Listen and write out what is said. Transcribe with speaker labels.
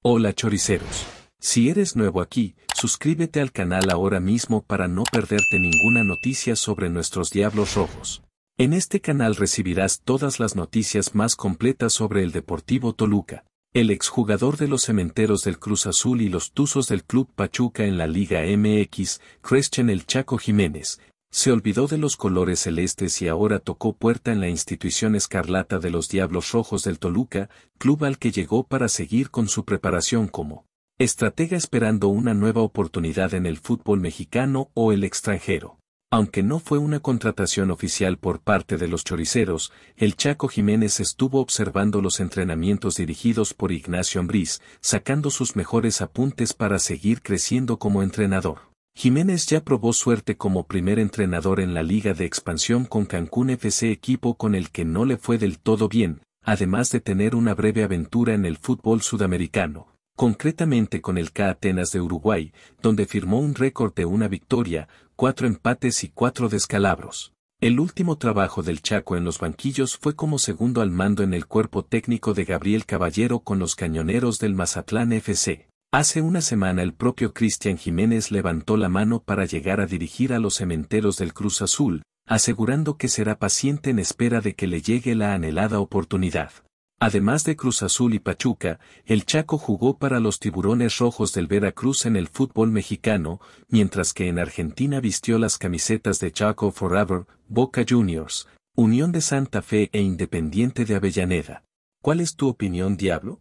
Speaker 1: Hola choriceros. Si eres nuevo aquí, suscríbete al canal ahora mismo para no perderte ninguna noticia sobre nuestros Diablos Rojos. En este canal recibirás todas las noticias más completas sobre el Deportivo Toluca, el exjugador de los Cementeros del Cruz Azul y los Tuzos del Club Pachuca en la Liga MX, Christian El Chaco Jiménez, se olvidó de los colores celestes y ahora tocó puerta en la institución escarlata de los Diablos Rojos del Toluca, club al que llegó para seguir con su preparación como estratega esperando una nueva oportunidad en el fútbol mexicano o el extranjero. Aunque no fue una contratación oficial por parte de los choriceros, el Chaco Jiménez estuvo observando los entrenamientos dirigidos por Ignacio Ambriz, sacando sus mejores apuntes para seguir creciendo como entrenador. Jiménez ya probó suerte como primer entrenador en la Liga de Expansión con Cancún FC equipo con el que no le fue del todo bien, además de tener una breve aventura en el fútbol sudamericano, concretamente con el K Atenas de Uruguay, donde firmó un récord de una victoria, cuatro empates y cuatro descalabros. El último trabajo del Chaco en los banquillos fue como segundo al mando en el cuerpo técnico de Gabriel Caballero con los cañoneros del Mazatlán FC. Hace una semana el propio Cristian Jiménez levantó la mano para llegar a dirigir a los cementeros del Cruz Azul, asegurando que será paciente en espera de que le llegue la anhelada oportunidad. Además de Cruz Azul y Pachuca, el Chaco jugó para los tiburones rojos del Veracruz en el fútbol mexicano, mientras que en Argentina vistió las camisetas de Chaco Forever, Boca Juniors, Unión de Santa Fe e Independiente de Avellaneda. ¿Cuál es tu opinión, Diablo?